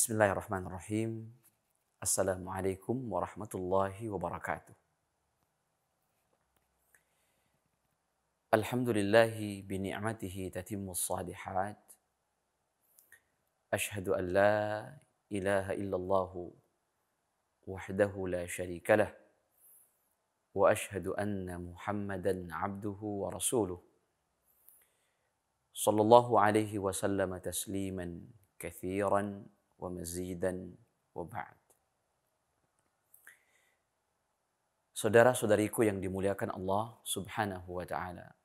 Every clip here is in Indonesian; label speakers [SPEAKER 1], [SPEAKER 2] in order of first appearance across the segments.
[SPEAKER 1] بسم الله الرحمن الرحيم السلام عليكم ورحمة الله وبركاته الحمد لله بنعمته تتم الصالحات أشهد أن لا إله إلا الله وحده لا شريك له وأشهد أن محمدا عبده ورسوله صلى الله عليه وسلم تسليما كثيرا ومزيدا وبعد Saudara-saudariku yang dimuliakan Allah Subhanahu wa taala.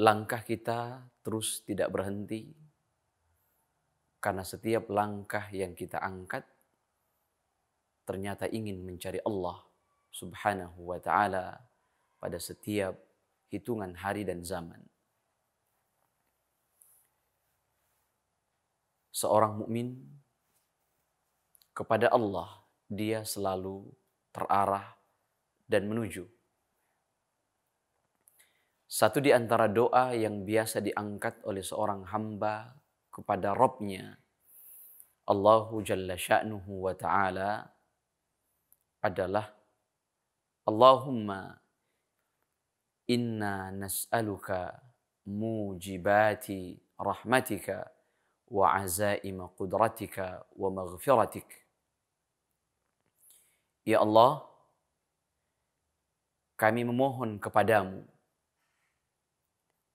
[SPEAKER 1] Langkah kita terus tidak berhenti karena setiap langkah yang kita angkat ternyata ingin mencari Allah Subhanahu wa taala pada setiap hitungan hari dan zaman. seorang mukmin kepada Allah dia selalu terarah dan menuju. Satu di antara doa yang biasa diangkat oleh seorang hamba kepada Robnya, Allahu Jalla wa Ta'ala adalah Allahumma inna nas'aluka mujibati rahmatika وعزائم قدرتك ومغفرتك يا الله kami memohon kepadamu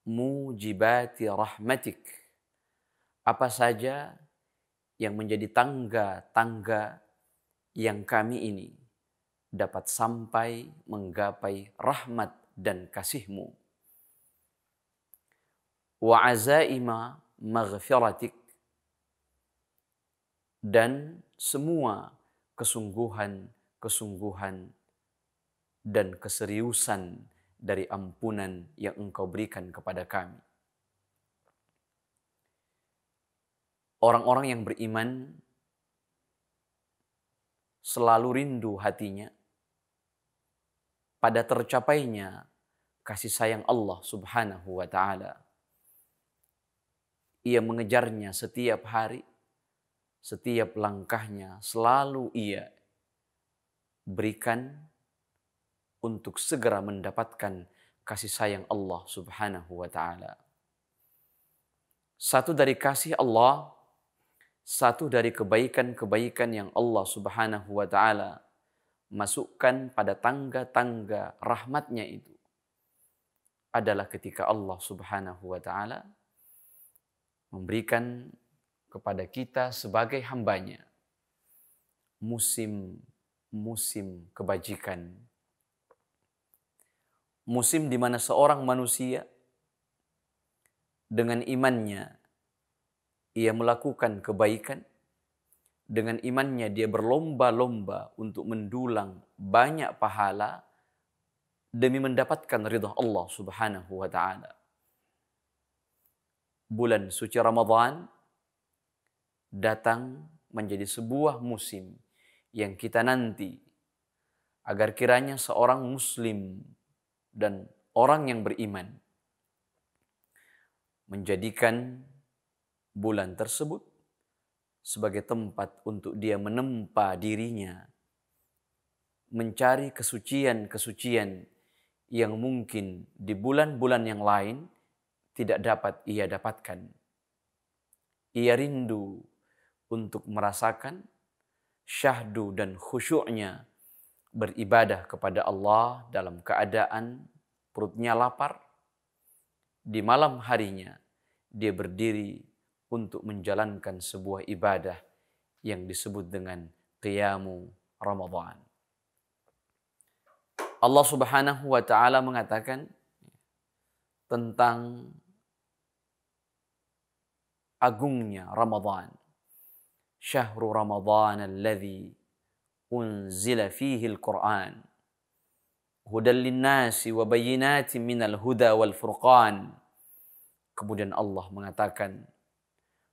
[SPEAKER 1] mujibati rahmatik apa saja yang menjadi tangga-tangga yang kami ini dapat sampai menggapai rahmat dan kasihmu wa azaima maghfiratik dan semua kesungguhan-kesungguhan dan keseriusan dari ampunan yang Engkau berikan kepada kami. Orang-orang yang beriman selalu rindu hatinya pada tercapainya kasih sayang Allah Subhanahu wa taala. Ia mengejarnya setiap hari setiap langkahnya selalu ia berikan untuk segera mendapatkan kasih sayang Allah Subhanahu wa taala. Satu dari kasih Allah, satu dari kebaikan-kebaikan yang Allah Subhanahu wa taala masukkan pada tangga-tangga rahmatnya itu adalah ketika Allah Subhanahu wa taala memberikan kepada kita sebagai hambanya. Musim-musim kebajikan. Musim di mana seorang manusia dengan imannya ia melakukan kebaikan. Dengan imannya dia berlomba-lomba untuk mendulang banyak pahala demi mendapatkan ridha Allah Subhanahu wa taala. Bulan suci Ramadhan datang menjadi sebuah musim yang kita nanti agar kiranya seorang muslim dan orang yang beriman menjadikan bulan tersebut sebagai tempat untuk dia menempa dirinya mencari kesucian-kesucian yang mungkin di bulan-bulan yang lain tidak dapat ia dapatkan. Ia rindu untuk merasakan syahdu dan khusyuknya beribadah kepada Allah dalam keadaan perutnya lapar. Di malam harinya dia berdiri untuk menjalankan sebuah ibadah yang disebut dengan qiyamu Ramadan. Allah Subhanahu wa taala mengatakan tentang agungnya Ramadan syahru ramadhan alladhi unzila fihi al-Quran hudan linnasi wa الهدى minal huda wal furqan kemudian Allah mengatakan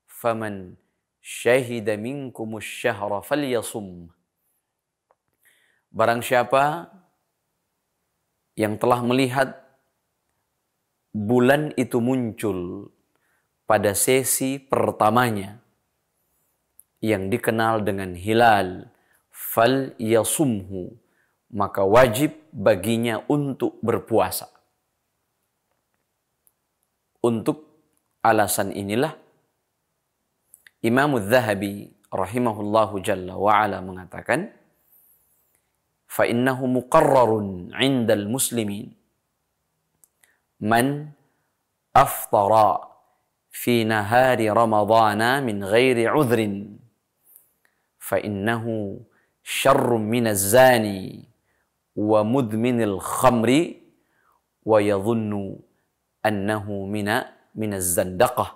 [SPEAKER 1] faman syahida minkumus syahra barang siapa yang telah melihat bulan itu muncul pada sesi pertamanya yang dikenal dengan hilal fal yasumhu maka wajib baginya untuk berpuasa. Untuk alasan inilah Imam Zahabi rahimahullahu jalla wa ala mengatakan fa innahu muqarrarun 'indal muslimin man aftara fi nahari ramadhana min ghairi 'udhrin فإنه شر من الزاني ومدمن الخمر ويظن أنه من من الزندقة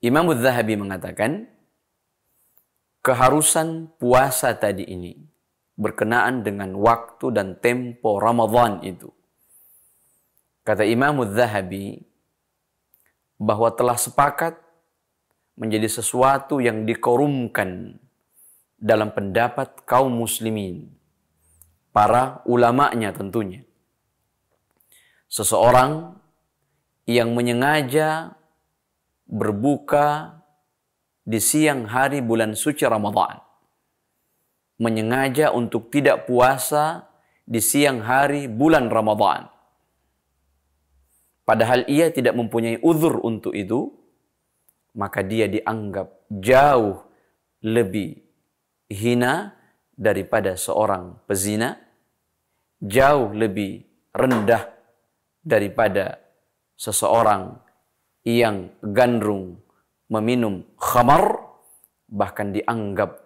[SPEAKER 1] Imam Zahabi mengatakan keharusan puasa tadi ini berkenaan dengan waktu dan tempo Ramadan itu. Kata Imam Zahabi bahwa telah sepakat menjadi sesuatu yang dikorumkan dalam pendapat kaum muslimin. Para ulama'nya tentunya. Seseorang yang menyengaja berbuka di siang hari bulan suci Ramadan. Menyengaja untuk tidak puasa di siang hari bulan Ramadan. Padahal ia tidak mempunyai uzur untuk itu, maka dia dianggap jauh lebih hina daripada seorang pezina, jauh lebih rendah daripada seseorang yang gandrung meminum khamar, bahkan dianggap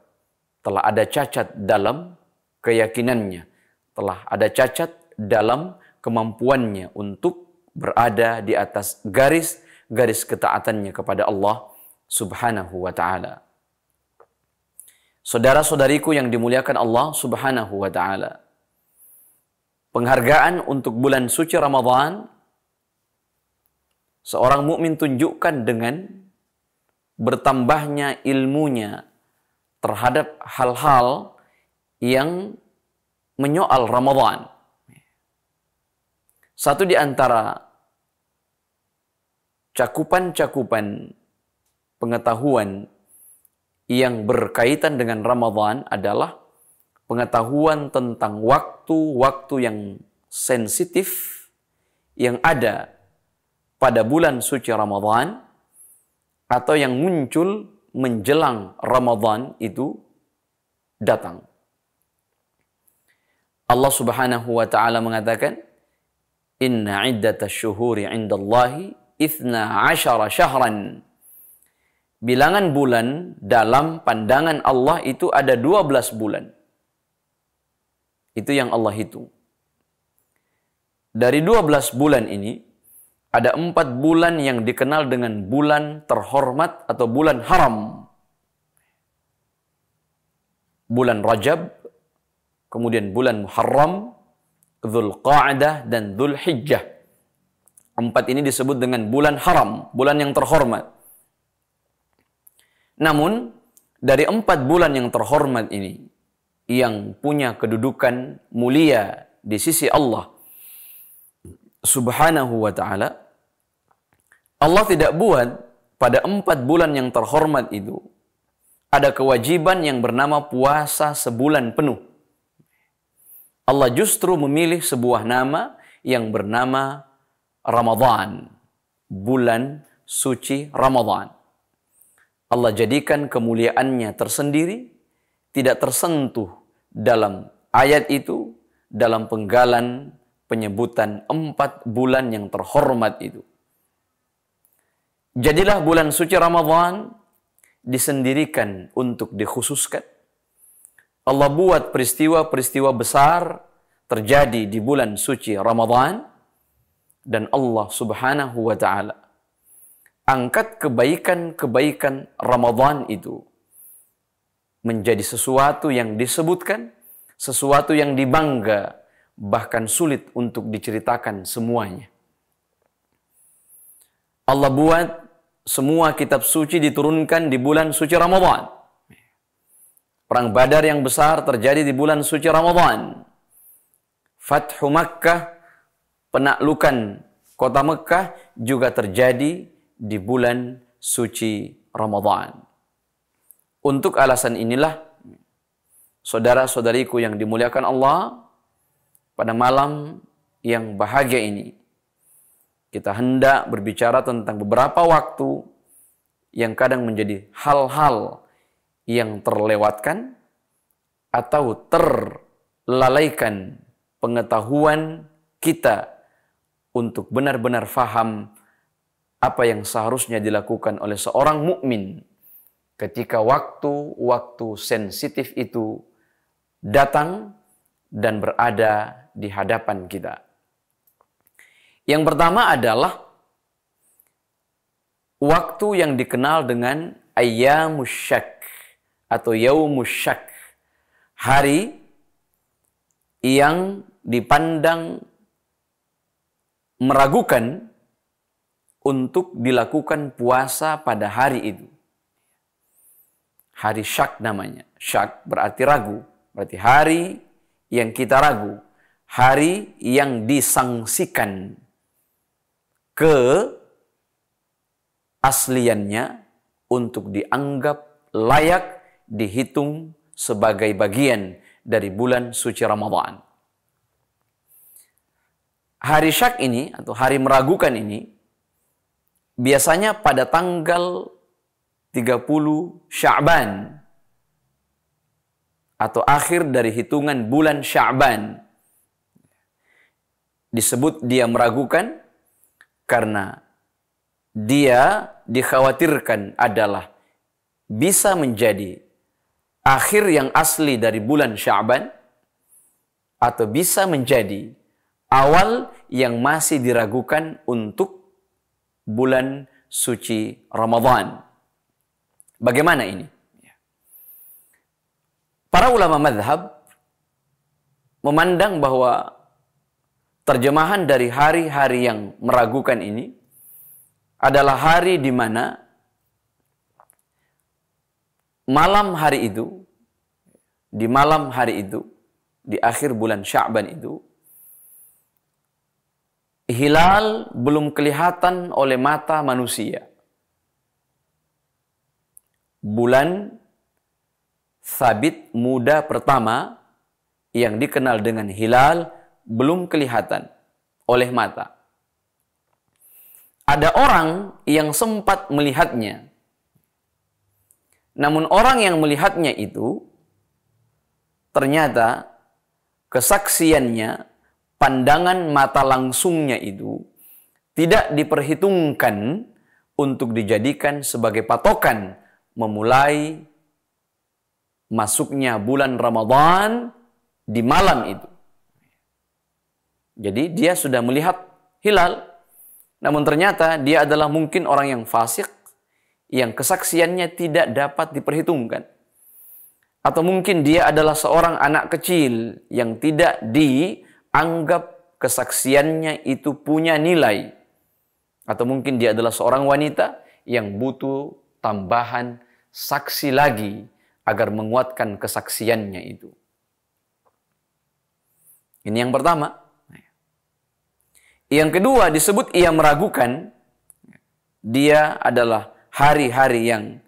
[SPEAKER 1] telah ada cacat dalam keyakinannya, telah ada cacat dalam kemampuannya untuk berada di atas garis garis ketaatannya kepada Allah Subhanahu wa taala. Saudara-saudariku yang dimuliakan Allah Subhanahu wa taala. Penghargaan untuk bulan suci Ramadan seorang mukmin tunjukkan dengan bertambahnya ilmunya terhadap hal-hal yang menyoal Ramadan. Satu di antara cakupan-cakupan pengetahuan yang berkaitan dengan Ramadan adalah pengetahuan tentang waktu-waktu yang sensitif yang ada pada bulan suci Ramadan atau yang muncul menjelang Ramadan itu datang. Allah Subhanahu wa taala mengatakan, "Inna iddatash shuhuri 'indallahi Ithna ashara syahran. Bilangan bulan dalam pandangan Allah itu ada 12 bulan. Itu yang Allah hitung. Dari 12 bulan ini, ada empat bulan yang dikenal dengan bulan terhormat atau bulan haram. Bulan Rajab, kemudian bulan Muharram, Dhul Qa'dah, dan Dhul Hijjah. Empat ini disebut dengan bulan haram, bulan yang terhormat. Namun, dari empat bulan yang terhormat ini, yang punya kedudukan mulia di sisi Allah subhanahu wa ta'ala, Allah tidak buat pada empat bulan yang terhormat itu, ada kewajiban yang bernama puasa sebulan penuh. Allah justru memilih sebuah nama yang bernama Ramadan, bulan suci Ramadan. Allah jadikan kemuliaannya tersendiri, tidak tersentuh dalam ayat itu, dalam penggalan penyebutan empat bulan yang terhormat itu. Jadilah bulan suci Ramadan disendirikan untuk dikhususkan. Allah buat peristiwa-peristiwa besar terjadi di bulan suci Ramadan dan Allah Subhanahu wa taala. Angkat kebaikan-kebaikan Ramadan itu menjadi sesuatu yang disebutkan, sesuatu yang dibangga, bahkan sulit untuk diceritakan semuanya. Allah buat semua kitab suci diturunkan di bulan suci Ramadan. Perang Badar yang besar terjadi di bulan suci Ramadan. Fathu Makkah penaklukan kota Mekah juga terjadi di bulan suci Ramadan. Untuk alasan inilah saudara-saudariku yang dimuliakan Allah pada malam yang bahagia ini kita hendak berbicara tentang beberapa waktu yang kadang menjadi hal-hal yang terlewatkan atau terlalaikan pengetahuan kita untuk benar-benar faham apa yang seharusnya dilakukan oleh seorang mukmin ketika waktu-waktu sensitif itu datang dan berada di hadapan kita. Yang pertama adalah waktu yang dikenal dengan ayyamusyak atau yaumusyak, hari yang dipandang meragukan untuk dilakukan puasa pada hari itu. Hari syak namanya. Syak berarti ragu. Berarti hari yang kita ragu. Hari yang disangsikan ke asliannya untuk dianggap layak dihitung sebagai bagian dari bulan suci Ramadan hari syak ini atau hari meragukan ini biasanya pada tanggal 30 Sya'ban atau akhir dari hitungan bulan Sya'ban. Disebut dia meragukan karena dia dikhawatirkan adalah bisa menjadi akhir yang asli dari bulan Sya'ban atau bisa menjadi awal yang masih diragukan untuk bulan suci Ramadhan. Bagaimana ini? Para ulama madhab memandang bahwa terjemahan dari hari-hari yang meragukan ini adalah hari di mana malam hari itu, di malam hari itu, di akhir bulan Sya'ban itu, hilal belum kelihatan oleh mata manusia. Bulan sabit muda pertama yang dikenal dengan hilal belum kelihatan oleh mata. Ada orang yang sempat melihatnya. Namun orang yang melihatnya itu ternyata kesaksiannya pandangan mata langsungnya itu tidak diperhitungkan untuk dijadikan sebagai patokan memulai masuknya bulan Ramadan di malam itu. Jadi dia sudah melihat hilal, namun ternyata dia adalah mungkin orang yang fasik, yang kesaksiannya tidak dapat diperhitungkan. Atau mungkin dia adalah seorang anak kecil yang tidak di anggap kesaksiannya itu punya nilai. Atau mungkin dia adalah seorang wanita yang butuh tambahan saksi lagi agar menguatkan kesaksiannya itu. Ini yang pertama. Yang kedua disebut ia meragukan dia adalah hari-hari yang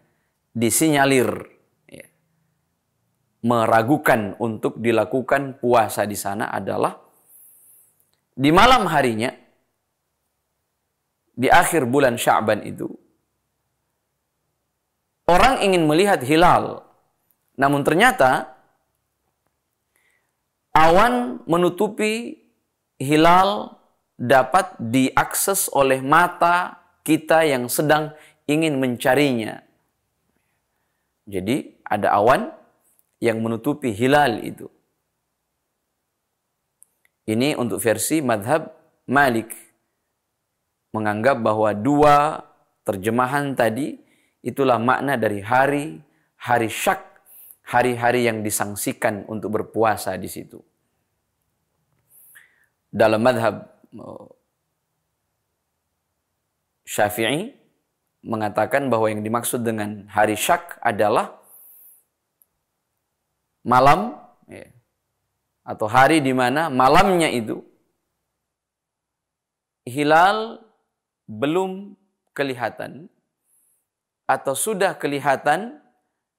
[SPEAKER 1] disinyalir ya. meragukan untuk dilakukan puasa di sana adalah di malam harinya di akhir bulan Sya'ban itu orang ingin melihat hilal namun ternyata awan menutupi hilal dapat diakses oleh mata kita yang sedang ingin mencarinya. Jadi ada awan yang menutupi hilal itu. Ini untuk versi madhab Malik. Menganggap bahwa dua terjemahan tadi itulah makna dari hari, hari syak, hari-hari yang disangsikan untuk berpuasa di situ. Dalam madhab eh, Syafi'i mengatakan bahwa yang dimaksud dengan hari syak adalah malam ya, atau hari di mana malamnya itu hilal belum kelihatan atau sudah kelihatan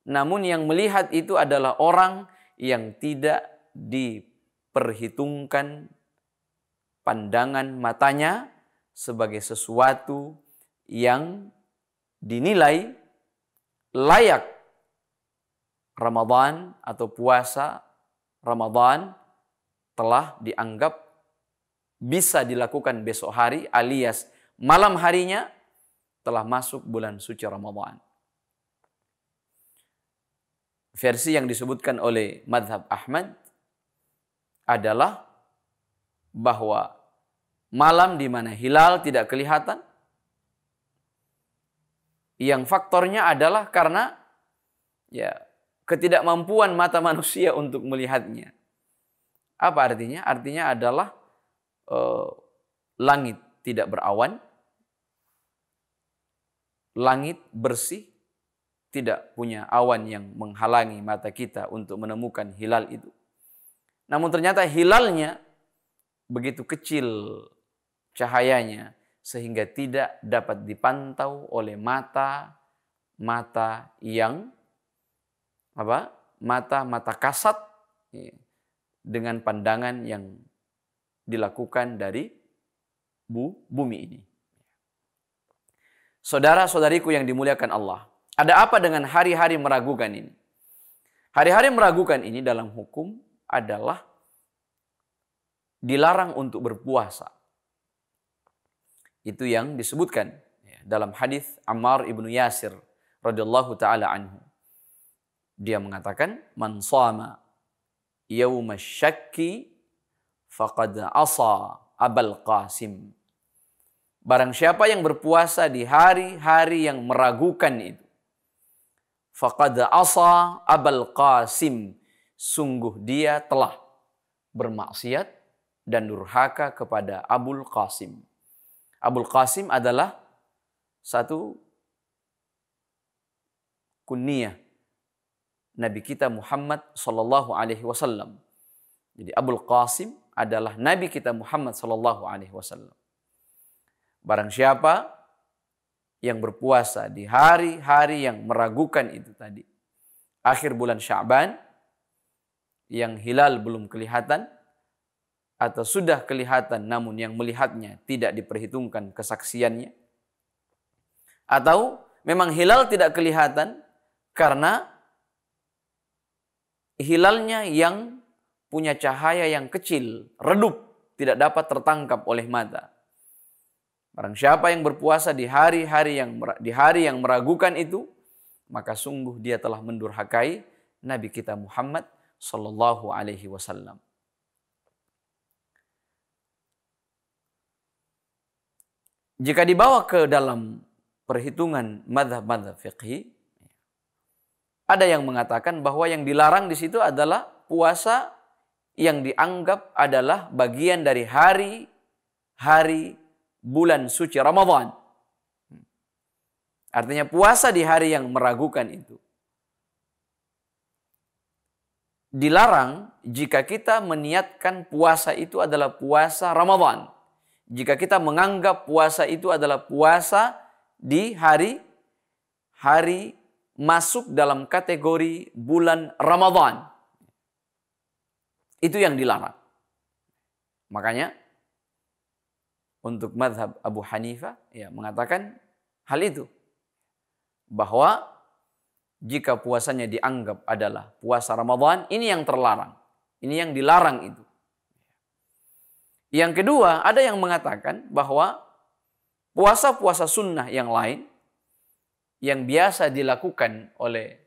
[SPEAKER 1] namun yang melihat itu adalah orang yang tidak diperhitungkan pandangan matanya sebagai sesuatu yang dinilai layak Ramadan atau puasa Ramadan telah dianggap bisa dilakukan besok hari alias malam harinya telah masuk bulan suci Ramadan. Versi yang disebutkan oleh Madhab Ahmad adalah bahwa malam di mana hilal tidak kelihatan yang faktornya adalah karena ya ketidakmampuan mata manusia untuk melihatnya. Apa artinya? Artinya adalah eh, langit tidak berawan, langit bersih, tidak punya awan yang menghalangi mata kita untuk menemukan hilal itu. Namun ternyata hilalnya begitu kecil cahayanya sehingga tidak dapat dipantau oleh mata mata yang apa mata mata kasat iya, dengan pandangan yang dilakukan dari bu, bumi ini. Saudara-saudariku yang dimuliakan Allah, ada apa dengan hari-hari meragukan ini? Hari-hari meragukan ini dalam hukum adalah dilarang untuk berpuasa. Itu yang disebutkan iya, dalam hadis Ammar ibnu Yasir radhiyallahu taala anhu. Dia mengatakan, Man sama yawma syakki faqad asa abal qasim. Barang siapa yang berpuasa di hari-hari yang meragukan itu. Faqad asa abal qasim. Sungguh dia telah bermaksiat dan durhaka kepada Abul Qasim. Abul Qasim adalah satu kunniah Nabi kita Muhammad Sallallahu Alaihi Wasallam. Jadi Abul Qasim adalah Nabi kita Muhammad Sallallahu Alaihi Wasallam. Barang siapa yang berpuasa di hari-hari yang meragukan itu tadi. Akhir bulan Syaban yang hilal belum kelihatan atau sudah kelihatan namun yang melihatnya tidak diperhitungkan kesaksiannya. Atau memang hilal tidak kelihatan karena hilalnya yang punya cahaya yang kecil, redup, tidak dapat tertangkap oleh mata. Barang siapa yang berpuasa di hari-hari yang di hari yang meragukan itu, maka sungguh dia telah mendurhakai Nabi kita Muhammad sallallahu alaihi wasallam. Jika dibawa ke dalam perhitungan madhab-madhab fiqhi, ada yang mengatakan bahwa yang dilarang di situ adalah puasa yang dianggap adalah bagian dari hari hari bulan suci Ramadan. Artinya puasa di hari yang meragukan itu. Dilarang jika kita meniatkan puasa itu adalah puasa Ramadan. Jika kita menganggap puasa itu adalah puasa di hari hari masuk dalam kategori bulan Ramadan. Itu yang dilarang. Makanya untuk madhab Abu Hanifah ya, mengatakan hal itu. Bahwa jika puasanya dianggap adalah puasa Ramadan, ini yang terlarang. Ini yang dilarang itu. Yang kedua, ada yang mengatakan bahwa puasa-puasa sunnah yang lain yang biasa dilakukan oleh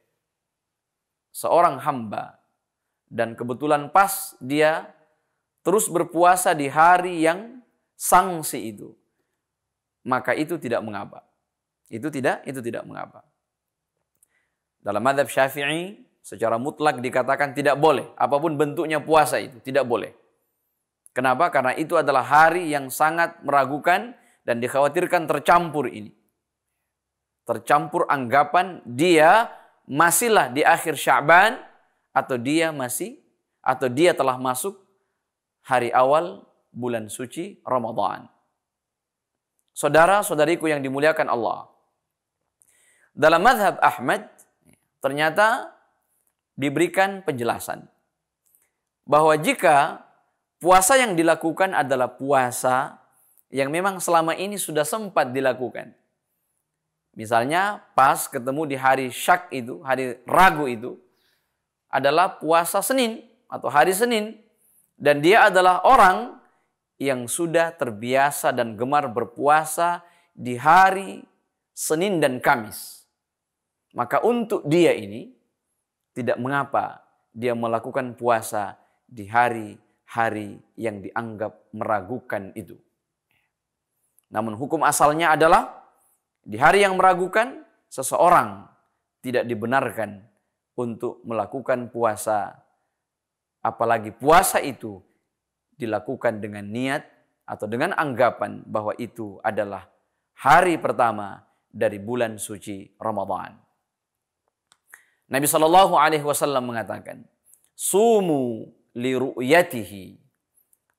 [SPEAKER 1] seorang hamba dan kebetulan pas dia terus berpuasa di hari yang sangsi itu maka itu tidak mengapa itu tidak itu tidak mengapa dalam madhab syafi'i secara mutlak dikatakan tidak boleh apapun bentuknya puasa itu tidak boleh kenapa karena itu adalah hari yang sangat meragukan dan dikhawatirkan tercampur ini tercampur anggapan dia masihlah di akhir Syaban atau dia masih atau dia telah masuk hari awal bulan suci Ramadan. Saudara-saudariku yang dimuliakan Allah. Dalam mazhab Ahmad ternyata diberikan penjelasan bahwa jika puasa yang dilakukan adalah puasa yang memang selama ini sudah sempat dilakukan Misalnya pas ketemu di hari syak itu, hari Ragu itu adalah puasa Senin atau hari Senin dan dia adalah orang yang sudah terbiasa dan gemar berpuasa di hari Senin dan Kamis. Maka untuk dia ini tidak mengapa dia melakukan puasa di hari-hari yang dianggap meragukan itu. Namun hukum asalnya adalah di hari yang meragukan, seseorang tidak dibenarkan untuk melakukan puasa. Apalagi puasa itu dilakukan dengan niat atau dengan anggapan bahwa itu adalah hari pertama dari bulan suci Ramadan. Nabi Shallallahu Alaihi Wasallam mengatakan, "Sumu liru'yatihi."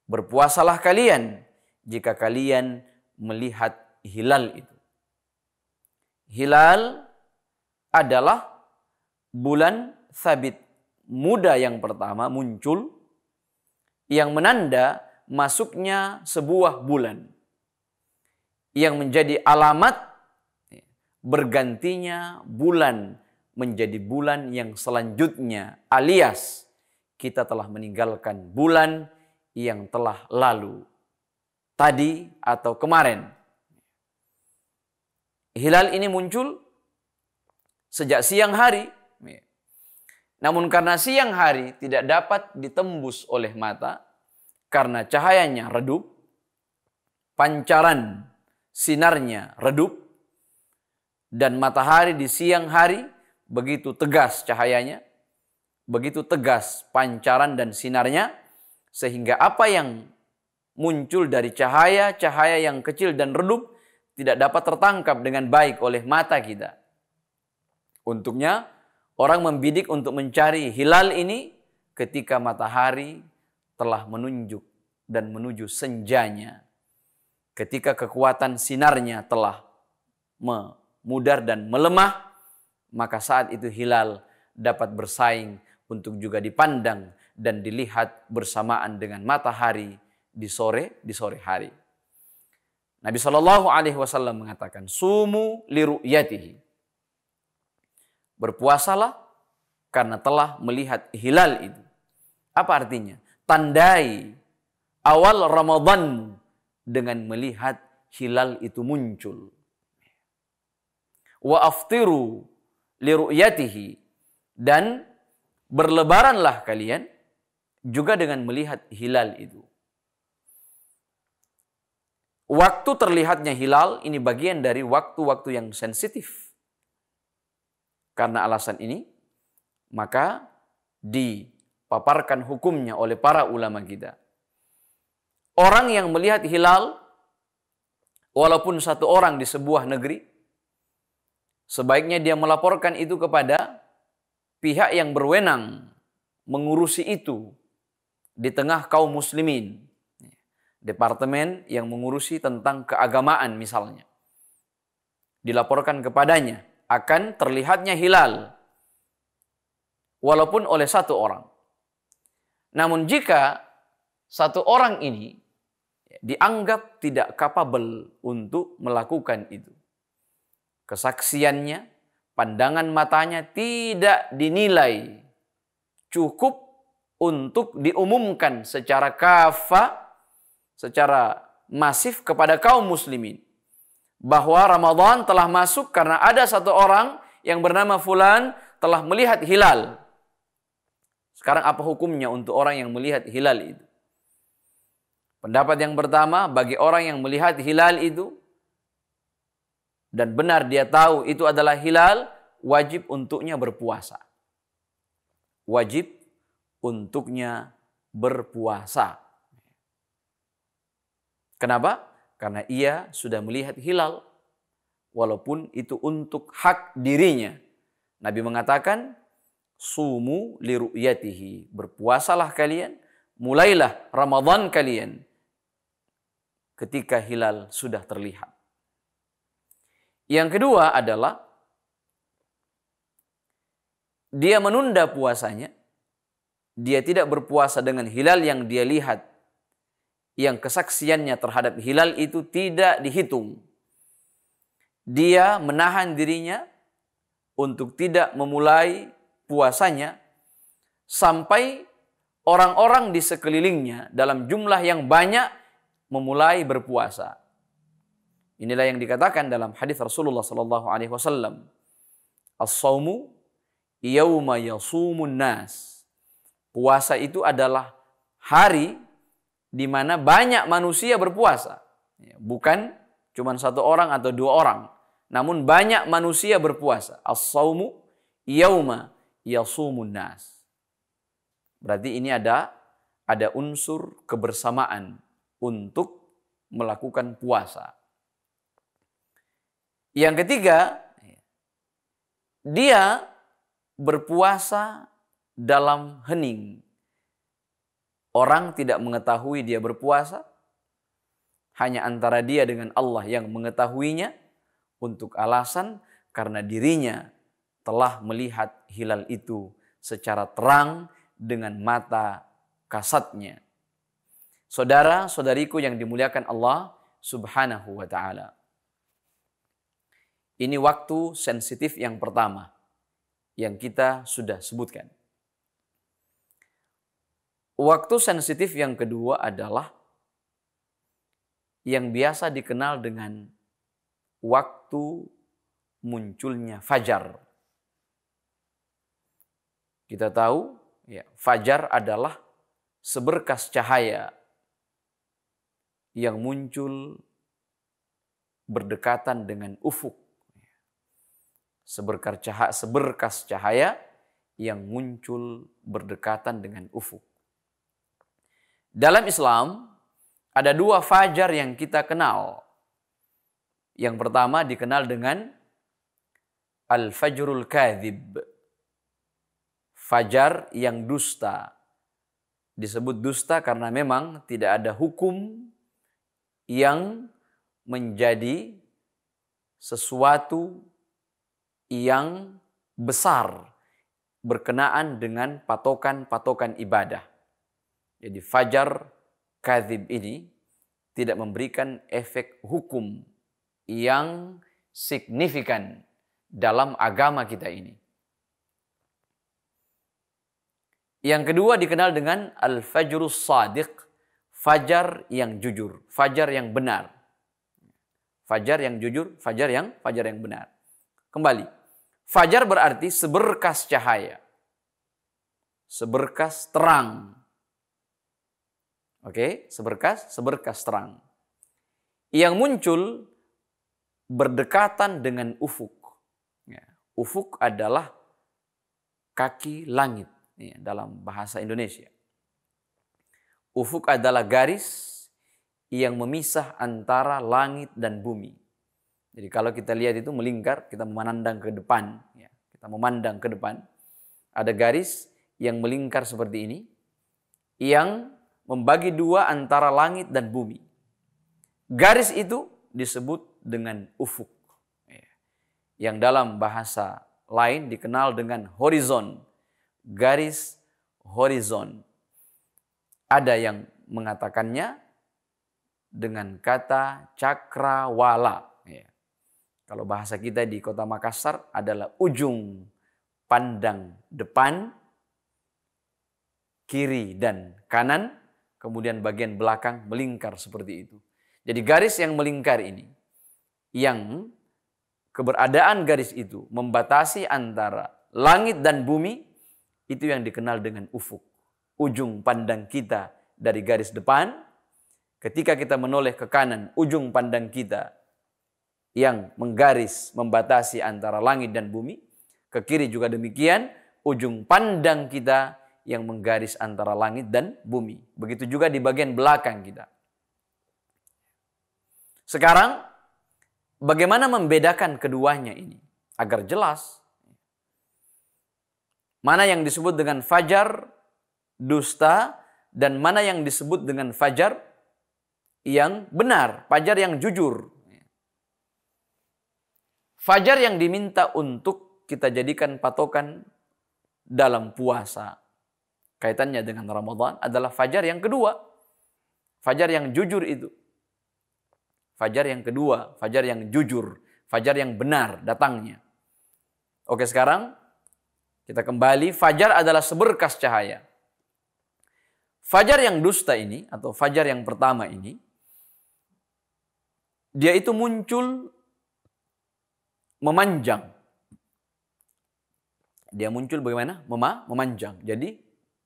[SPEAKER 1] Berpuasalah kalian jika kalian melihat hilal itu hilal adalah bulan sabit muda yang pertama muncul yang menanda masuknya sebuah bulan yang menjadi alamat bergantinya bulan menjadi bulan yang selanjutnya alias kita telah meninggalkan bulan yang telah lalu tadi atau kemarin hilal ini muncul sejak siang hari. Namun karena siang hari tidak dapat ditembus oleh mata karena cahayanya redup, pancaran sinarnya redup, dan matahari di siang hari begitu tegas cahayanya, begitu tegas pancaran dan sinarnya, sehingga apa yang muncul dari cahaya-cahaya yang kecil dan redup tidak dapat tertangkap dengan baik oleh mata kita. Untuknya, orang membidik untuk mencari hilal ini ketika matahari telah menunjuk dan menuju senjanya. Ketika kekuatan sinarnya telah memudar dan melemah, maka saat itu hilal dapat bersaing untuk juga dipandang dan dilihat bersamaan dengan matahari di sore di sore hari. Nabi Shallallahu Alaihi Wasallam mengatakan, sumu liru yatihi. Berpuasalah karena telah melihat hilal itu. Apa artinya? Tandai awal Ramadan dengan melihat hilal itu muncul. Wa aftiru liruyatihi dan berlebaranlah kalian juga dengan melihat hilal itu. Waktu terlihatnya hilal ini bagian dari waktu-waktu yang sensitif. Karena alasan ini, maka dipaparkan hukumnya oleh para ulama kita. Orang yang melihat hilal, walaupun satu orang di sebuah negeri, sebaiknya dia melaporkan itu kepada pihak yang berwenang mengurusi itu di tengah kaum muslimin departemen yang mengurusi tentang keagamaan misalnya. Dilaporkan kepadanya akan terlihatnya hilal walaupun oleh satu orang. Namun jika satu orang ini dianggap tidak kapabel untuk melakukan itu. Kesaksiannya, pandangan matanya tidak dinilai cukup untuk diumumkan secara kafa secara masif kepada kaum muslimin bahwa Ramadan telah masuk karena ada satu orang yang bernama fulan telah melihat hilal. Sekarang apa hukumnya untuk orang yang melihat hilal itu? Pendapat yang pertama bagi orang yang melihat hilal itu dan benar dia tahu itu adalah hilal wajib untuknya berpuasa. Wajib untuknya berpuasa. Kenapa? Karena ia sudah melihat hilal walaupun itu untuk hak dirinya. Nabi mengatakan, "Sumu liru'yatihi." Berpuasalah kalian, mulailah Ramadan kalian ketika hilal sudah terlihat. Yang kedua adalah dia menunda puasanya. Dia tidak berpuasa dengan hilal yang dia lihat yang kesaksiannya terhadap hilal itu tidak dihitung. Dia menahan dirinya untuk tidak memulai puasanya sampai orang-orang di sekelilingnya dalam jumlah yang banyak memulai berpuasa. Inilah yang dikatakan dalam hadis Rasulullah sallallahu alaihi wasallam. As-saumu yauma yasumun nas. Puasa itu adalah hari di mana banyak manusia berpuasa. Ya, bukan cuma satu orang atau dua orang. Namun banyak manusia berpuasa. As-sawmu yawma yasumun nas. Berarti ini ada ada unsur kebersamaan untuk melakukan puasa. Yang ketiga, dia berpuasa dalam hening. Orang tidak mengetahui dia berpuasa, hanya antara dia dengan Allah yang mengetahuinya untuk alasan karena dirinya telah melihat hilal itu secara terang dengan mata kasatnya. Saudara-saudariku yang dimuliakan Allah Subhanahu wa taala. Ini waktu sensitif yang pertama yang kita sudah sebutkan. Waktu sensitif yang kedua adalah yang biasa dikenal dengan waktu munculnya fajar. Kita tahu ya, fajar adalah seberkas cahaya yang muncul berdekatan dengan ufuk. Seberkas cahaya, seberkas cahaya yang muncul berdekatan dengan ufuk. Dalam Islam, ada dua fajar yang kita kenal. Yang pertama dikenal dengan Al-Fajrul Kadhib. Fajar yang dusta. Disebut dusta karena memang tidak ada hukum yang menjadi sesuatu yang besar berkenaan dengan patokan-patokan ibadah. Jadi fajar kadhib ini tidak memberikan efek hukum yang signifikan dalam agama kita ini. Yang kedua dikenal dengan al-fajrus sadiq, fajar yang jujur, fajar yang benar. Fajar yang jujur, fajar yang fajar yang benar. Kembali. Fajar berarti seberkas cahaya. Seberkas terang Oke, seberkas, seberkas terang. Yang muncul berdekatan dengan ufuk. Ya, ufuk adalah kaki langit ya, dalam bahasa Indonesia. Ufuk adalah garis yang memisah antara langit dan bumi. Jadi kalau kita lihat itu melingkar, kita memandang ke depan. Ya. Kita memandang ke depan. Ada garis yang melingkar seperti ini. Yang membagi dua antara langit dan bumi. Garis itu disebut dengan ufuk. Iya. Yang dalam bahasa lain dikenal dengan horizon. Garis horizon. Ada yang mengatakannya dengan kata cakrawala. Iya. Kalau bahasa kita di kota Makassar adalah ujung pandang depan, kiri dan kanan, kemudian bagian belakang melingkar seperti itu. Jadi garis yang melingkar ini, yang keberadaan garis itu membatasi antara langit dan bumi, itu yang dikenal dengan ufuk. Ujung pandang kita dari garis depan, ketika kita menoleh ke kanan, ujung pandang kita yang menggaris membatasi antara langit dan bumi, ke kiri juga demikian, ujung pandang kita yang menggaris antara langit dan bumi. Begitu juga di bagian belakang kita. Sekarang, bagaimana membedakan keduanya ini? Agar jelas. Mana yang disebut dengan fajar, dusta, dan mana yang disebut dengan fajar yang benar, fajar yang jujur. Fajar yang diminta untuk kita jadikan patokan dalam puasa kaitannya dengan Ramadan adalah fajar yang kedua. Fajar yang jujur itu. Fajar yang kedua, fajar yang jujur, fajar yang benar datangnya. Oke, sekarang kita kembali, fajar adalah seberkas cahaya. Fajar yang dusta ini atau fajar yang pertama ini dia itu muncul memanjang. Dia muncul bagaimana? Mema, memanjang. Jadi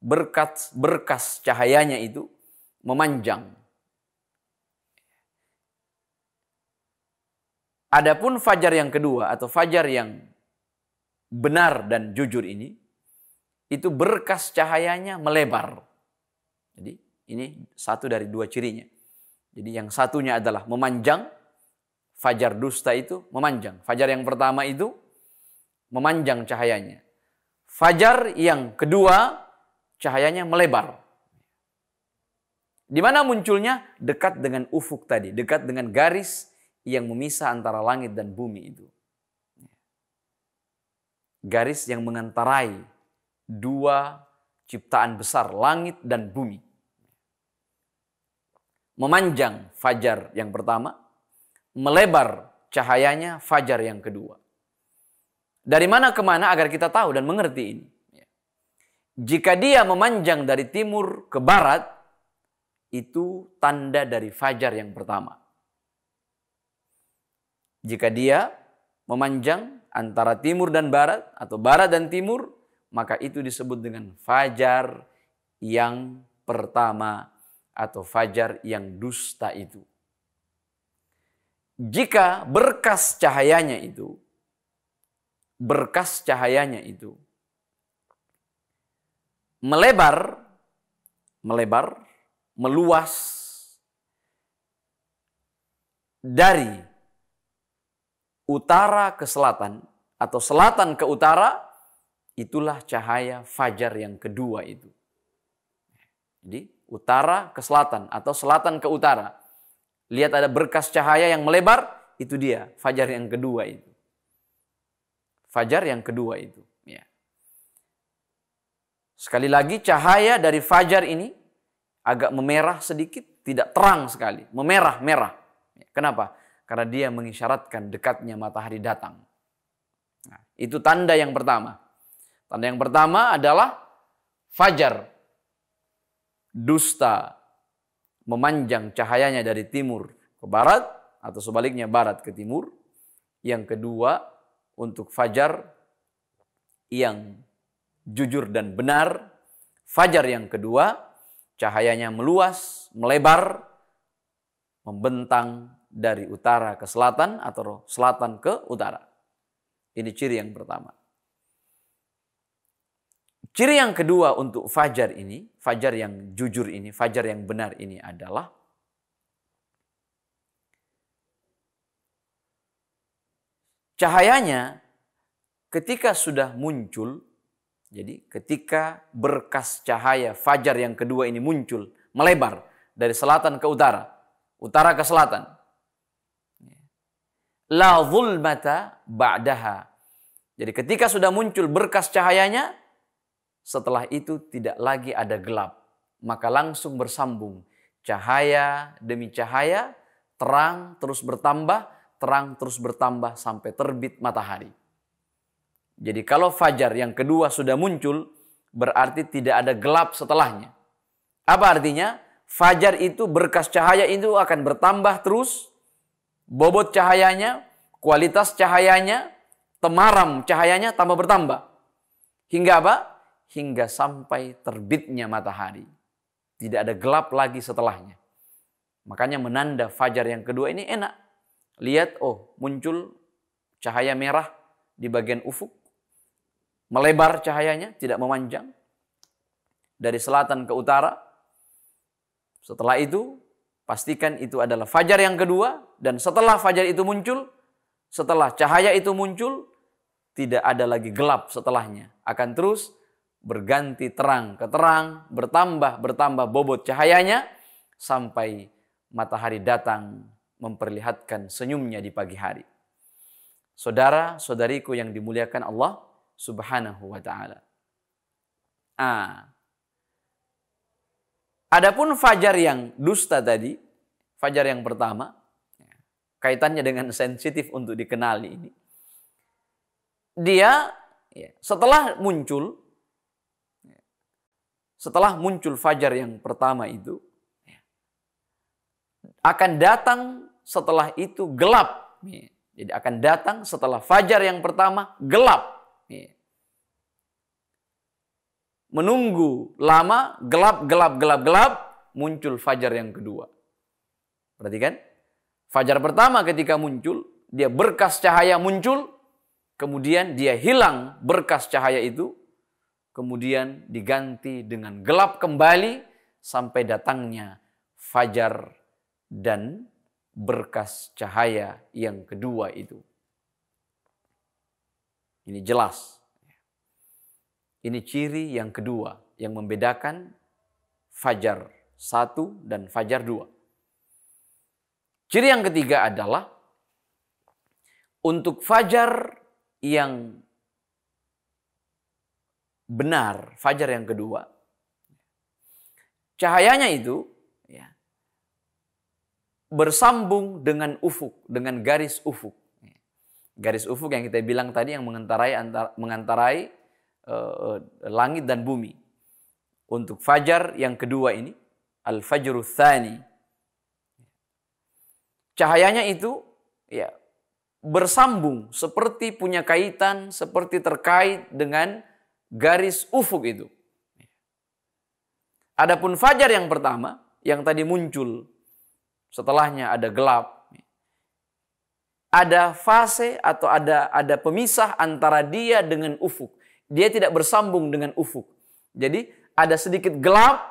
[SPEAKER 1] berkat berkas cahayanya itu memanjang. Adapun fajar yang kedua atau fajar yang benar dan jujur ini itu berkas cahayanya melebar. Jadi ini satu dari dua cirinya. Jadi yang satunya adalah memanjang, fajar dusta itu memanjang. Fajar yang pertama itu memanjang cahayanya. Fajar yang kedua cahayanya melebar. Di mana munculnya? Dekat dengan ufuk tadi, dekat dengan garis yang memisah antara langit dan bumi itu. Garis yang mengantarai dua ciptaan besar, langit dan bumi. Memanjang fajar yang pertama, melebar cahayanya fajar yang kedua. Dari mana ke mana agar kita tahu dan mengerti ini? Jika dia memanjang dari timur ke barat, itu tanda dari fajar yang pertama. Jika dia memanjang antara timur dan barat atau barat dan timur, maka itu disebut dengan fajar yang pertama atau fajar yang dusta itu. Jika berkas cahayanya itu, berkas cahayanya itu melebar, melebar, meluas dari utara ke selatan atau selatan ke utara, itulah cahaya fajar yang kedua itu. Jadi utara ke selatan atau selatan ke utara. Lihat ada berkas cahaya yang melebar, itu dia fajar yang kedua itu. Fajar yang kedua itu. Sekali lagi cahaya dari fajar ini agak memerah sedikit, tidak terang sekali, memerah-merah. Kenapa? Karena dia mengisyaratkan dekatnya matahari datang. Nah, itu tanda yang pertama. Tanda yang pertama adalah fajar. Dusta memanjang cahayanya dari timur ke barat atau sebaliknya barat ke timur. Yang kedua untuk fajar yang jujur dan benar. Fajar yang kedua, cahayanya meluas, melebar, membentang dari utara ke selatan atau selatan ke utara. Ini ciri yang pertama. Ciri yang kedua untuk fajar ini, fajar yang jujur ini, fajar yang benar ini adalah cahayanya ketika sudah muncul jadi ketika berkas cahaya fajar yang kedua ini muncul, melebar dari selatan ke utara, utara ke selatan. La zulmata ba'daha. Jadi ketika sudah muncul berkas cahayanya, setelah itu tidak lagi ada gelap. Maka langsung bersambung. Cahaya demi cahaya, terang terus bertambah, terang terus bertambah sampai terbit matahari. Jadi kalau fajar yang kedua sudah muncul, berarti tidak ada gelap setelahnya. Apa artinya? Fajar itu berkas cahaya itu akan bertambah terus, bobot cahayanya, kualitas cahayanya, temaram cahayanya tambah bertambah. Hingga apa? Hingga sampai terbitnya matahari. Tidak ada gelap lagi setelahnya. Makanya menanda fajar yang kedua ini enak. Lihat, oh muncul cahaya merah di bagian ufuk. Melebar cahayanya, tidak memanjang. Dari selatan ke utara. Setelah itu, pastikan itu adalah fajar yang kedua. Dan setelah fajar itu muncul, setelah cahaya itu muncul, tidak ada lagi gelap setelahnya. Akan terus berganti terang ke terang, bertambah, bertambah bobot cahayanya, sampai matahari datang memperlihatkan senyumnya di pagi hari. Saudara, saudariku yang dimuliakan Allah, Subhanahu wa taala. Ah. Adapun fajar yang dusta tadi, fajar yang pertama, ya, kaitannya dengan sensitif untuk dikenali ini. Dia ya, setelah muncul, ya, setelah muncul fajar yang pertama itu, akan datang setelah itu gelap. Jadi akan datang setelah fajar yang pertama gelap. Iya. Menunggu lama, gelap, gelap, gelap, gelap, muncul fajar yang kedua. Perhatikan, fajar pertama ketika muncul, dia berkas cahaya muncul, kemudian dia hilang berkas cahaya itu, kemudian diganti dengan gelap kembali sampai datangnya fajar dan berkas cahaya yang kedua itu. Ini jelas. Ini ciri yang kedua yang membedakan fajar satu dan fajar dua. Ciri yang ketiga adalah untuk fajar yang benar, fajar yang kedua, cahayanya itu ya, bersambung dengan ufuk, dengan garis ufuk garis ufuk yang kita bilang tadi yang mengantarai antar mengantarai uh, eh, eh, langit dan bumi. Untuk fajar yang kedua ini, al-fajru tsani. Cahayanya itu ya bersambung seperti punya kaitan, seperti terkait dengan garis ufuk itu. Adapun fajar yang pertama yang tadi muncul setelahnya ada gelap, ada fase atau ada ada pemisah antara dia dengan ufuk. Dia tidak bersambung dengan ufuk. Jadi ada sedikit gelap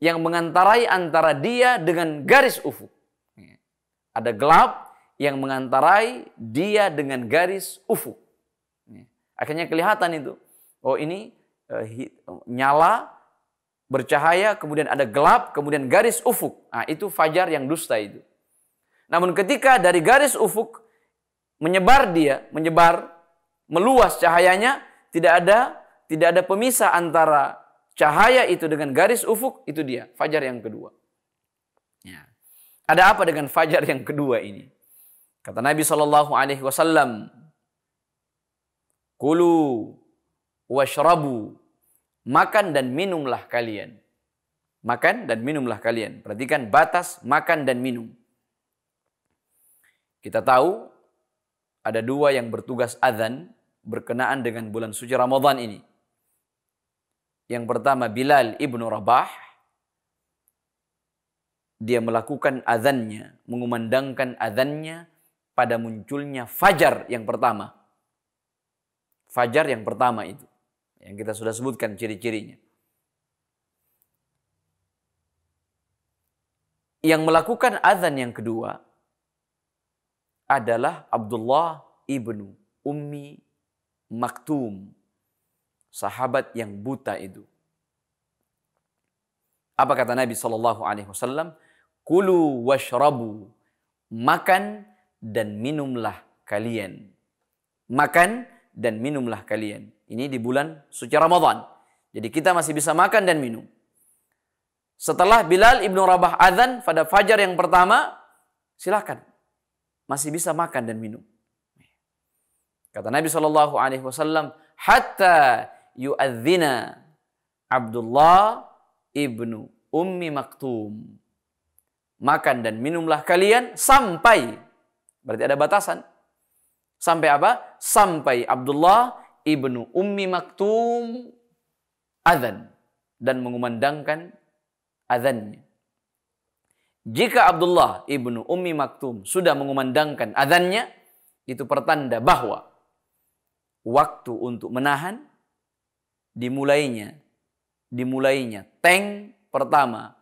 [SPEAKER 1] yang mengantarai antara dia dengan garis ufuk. Ada gelap yang mengantarai dia dengan garis ufuk. Akhirnya kelihatan itu. Oh ini eh, nyala bercahaya, kemudian ada gelap, kemudian garis ufuk. Nah, itu fajar yang dusta itu. Namun ketika dari garis ufuk menyebar dia, menyebar, meluas cahayanya, tidak ada tidak ada pemisah antara cahaya itu dengan garis ufuk, itu dia, fajar yang kedua. Ya. Ada apa dengan fajar yang kedua ini? Kata Nabi Shallallahu Alaihi Wasallam, kulu washrabu makan dan minumlah kalian. Makan dan minumlah kalian. Perhatikan batas makan dan minum. Kita tahu ada dua yang bertugas azan berkenaan dengan bulan suci Ramadhan ini. Yang pertama Bilal ibnu Rabah dia melakukan azannya mengumandangkan azannya pada munculnya fajar yang pertama. Fajar yang pertama itu yang kita sudah sebutkan ciri-cirinya. Yang melakukan azan yang kedua adalah Abdullah ibnu Ummi Maktum, sahabat yang buta itu. Apa kata Nabi Shallallahu Alaihi Wasallam? Kulu washrabu, makan dan minumlah kalian. Makan dan minumlah kalian. Ini di bulan suci Ramadan. Jadi kita masih bisa makan dan minum. Setelah Bilal ibnu Rabah adzan pada fajar yang pertama, silakan masih bisa makan dan minum. Kata Nabi Shallallahu Alaihi Wasallam, hatta yu'adzina Abdullah ibnu Ummi Maktum. Makan dan minumlah kalian sampai, berarti ada batasan. Sampai apa? Sampai Abdullah ibnu Ummi Maktum adzan dan mengumandangkan adzannya. Jika Abdullah ibnu Ummi Maktum sudah mengumandangkan adhannya, itu pertanda bahwa waktu untuk menahan dimulainya, dimulainya tank pertama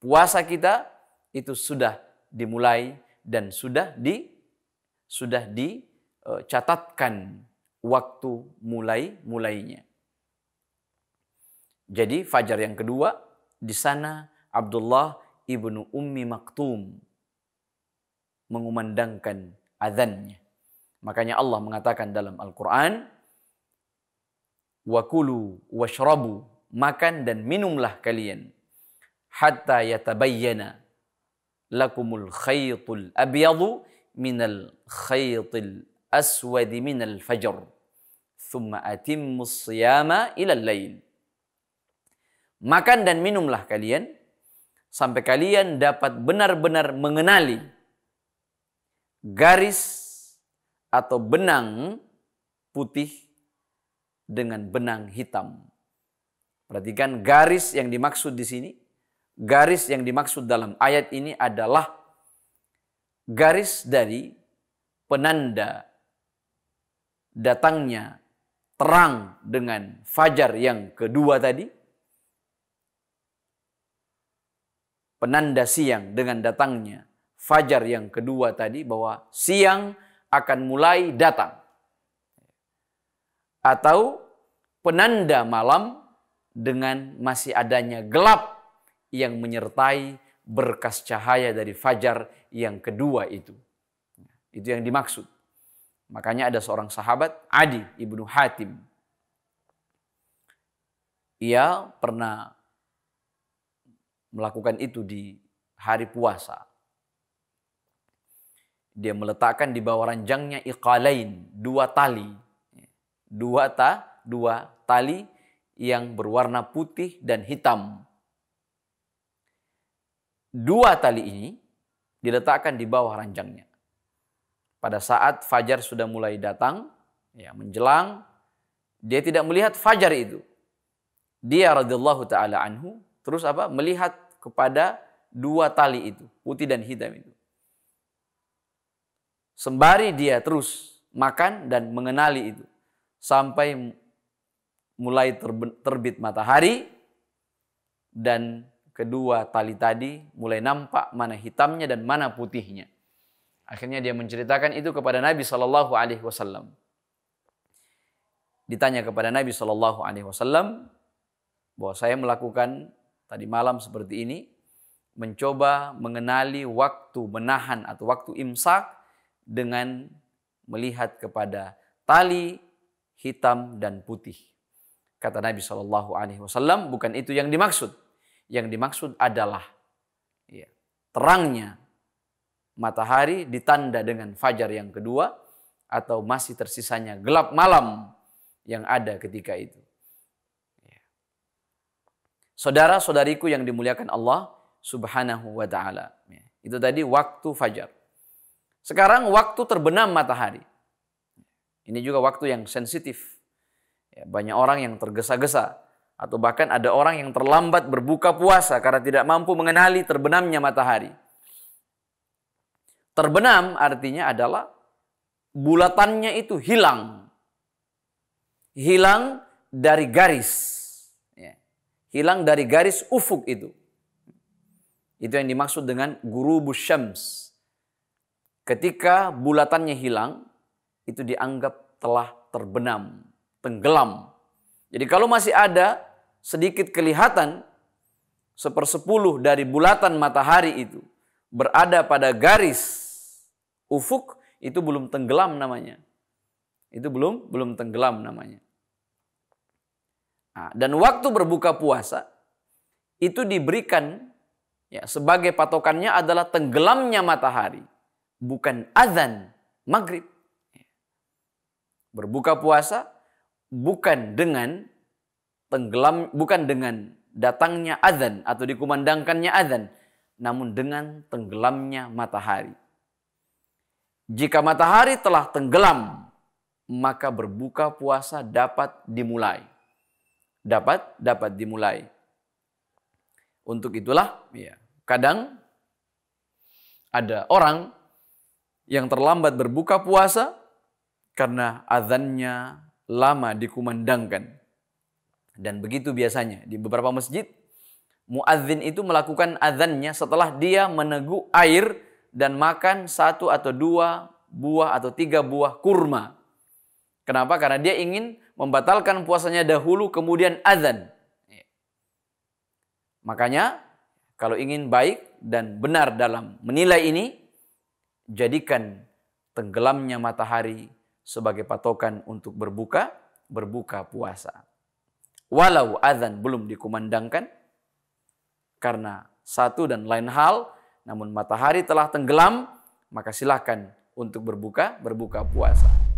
[SPEAKER 1] puasa kita itu sudah dimulai dan sudah di sudah dicatatkan eh, waktu mulai mulainya. Jadi fajar yang kedua di sana Abdullah ibnu Ummi Maktum mengumandangkan azannya. Makanya Allah mengatakan dalam Al-Quran, Wakulu washrabu, makan dan minumlah kalian. Hatta yatabayyana lakumul khaytul abyadu minal khaytil aswadi minal fajr. Thumma atimmus siyama ilal lail. Makan dan minumlah kalian sampai kalian dapat benar-benar mengenali garis atau benang putih dengan benang hitam. Perhatikan garis yang dimaksud di sini, garis yang dimaksud dalam ayat ini adalah garis dari penanda datangnya terang dengan fajar yang kedua tadi penanda siang dengan datangnya fajar yang kedua tadi bahwa siang akan mulai datang. Atau penanda malam dengan masih adanya gelap yang menyertai berkas cahaya dari fajar yang kedua itu. Itu yang dimaksud. Makanya ada seorang sahabat, Adi ibnu Hatim. Ia pernah melakukan itu di hari puasa. Dia meletakkan di bawah ranjangnya iqalain, dua tali. Dua ta, dua tali yang berwarna putih dan hitam. Dua tali ini diletakkan di bawah ranjangnya. Pada saat fajar sudah mulai datang, ya menjelang, dia tidak melihat fajar itu. Dia radhiyallahu taala anhu terus apa? Melihat kepada dua tali itu, putih dan hitam itu. Sembari dia terus makan dan mengenali itu sampai mulai terbit matahari dan kedua tali tadi mulai nampak mana hitamnya dan mana putihnya. Akhirnya dia menceritakan itu kepada Nabi Shallallahu Alaihi Wasallam. Ditanya kepada Nabi Shallallahu Alaihi Wasallam bahwa saya melakukan tadi malam seperti ini, mencoba mengenali waktu menahan atau waktu imsak dengan melihat kepada tali hitam dan putih. Kata Nabi Shallallahu Alaihi Wasallam, bukan itu yang dimaksud. Yang dimaksud adalah ya, terangnya matahari ditanda dengan fajar yang kedua atau masih tersisanya gelap malam yang ada ketika itu. Saudara-saudariku yang dimuliakan Allah subhanahu wa ta'ala. Itu tadi waktu fajar. Sekarang waktu terbenam matahari. Ini juga waktu yang sensitif. Ya, banyak orang yang tergesa-gesa. Atau bahkan ada orang yang terlambat berbuka puasa karena tidak mampu mengenali terbenamnya matahari. Terbenam artinya adalah bulatannya itu hilang. Hilang dari garis hilang dari garis ufuk itu. Itu yang dimaksud dengan guru syams. Ketika bulatannya hilang, itu dianggap telah terbenam, tenggelam. Jadi kalau masih ada sedikit kelihatan sepersepuluh dari bulatan matahari itu berada pada garis ufuk itu belum tenggelam namanya. Itu belum belum tenggelam namanya. Nah, dan waktu berbuka puasa itu diberikan ya sebagai patokannya adalah tenggelamnya matahari, bukan azan maghrib. Ya. Berbuka puasa bukan dengan tenggelam bukan dengan datangnya azan atau dikumandangkannya azan, namun dengan tenggelamnya matahari. Jika matahari telah tenggelam, maka berbuka puasa dapat dimulai dapat dapat dimulai. Untuk itulah ya, kadang ada orang yang terlambat berbuka puasa karena azannya lama dikumandangkan. Dan begitu biasanya di beberapa masjid muadzin itu melakukan azannya setelah dia meneguk air dan makan satu atau dua buah atau tiga buah kurma. Kenapa? Karena dia ingin membatalkan puasanya dahulu kemudian azan. Iya. Makanya kalau ingin baik dan benar dalam menilai ini, jadikan tenggelamnya matahari sebagai patokan untuk berbuka, berbuka puasa. Walau azan belum dikumandangkan, karena satu dan lain hal, namun matahari telah tenggelam, maka silahkan untuk berbuka, berbuka puasa.